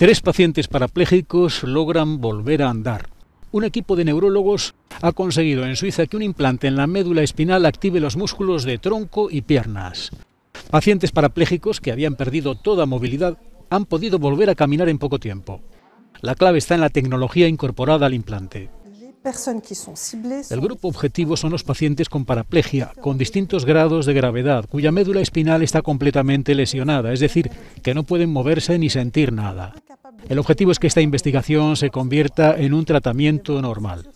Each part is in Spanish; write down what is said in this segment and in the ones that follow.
Tres pacientes parapléjicos logran volver a andar. Un equipo de neurólogos ha conseguido en Suiza que un implante en la médula espinal active los músculos de tronco y piernas. Pacientes parapléjicos que habían perdido toda movilidad han podido volver a caminar en poco tiempo. La clave está en la tecnología incorporada al implante. El grupo objetivo son los pacientes con paraplegia, con distintos grados de gravedad, cuya médula espinal está completamente lesionada, es decir, que no pueden moverse ni sentir nada. El objetivo es que esta investigación se convierta en un tratamiento normal.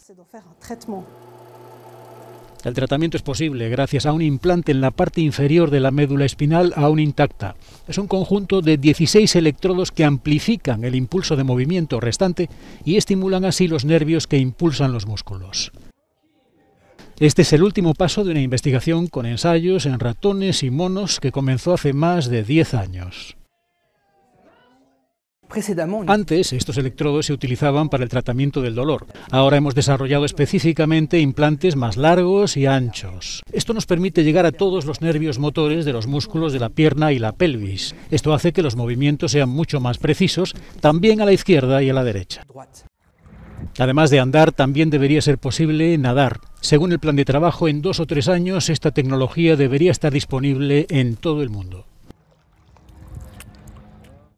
El tratamiento es posible gracias a un implante en la parte inferior de la médula espinal aún intacta. Es un conjunto de 16 electrodos que amplifican el impulso de movimiento restante y estimulan así los nervios que impulsan los músculos. Este es el último paso de una investigación con ensayos en ratones y monos que comenzó hace más de 10 años. Antes, estos electrodos se utilizaban para el tratamiento del dolor. Ahora hemos desarrollado específicamente implantes más largos y anchos. Esto nos permite llegar a todos los nervios motores de los músculos de la pierna y la pelvis. Esto hace que los movimientos sean mucho más precisos, también a la izquierda y a la derecha. Además de andar, también debería ser posible nadar. Según el plan de trabajo, en dos o tres años esta tecnología debería estar disponible en todo el mundo.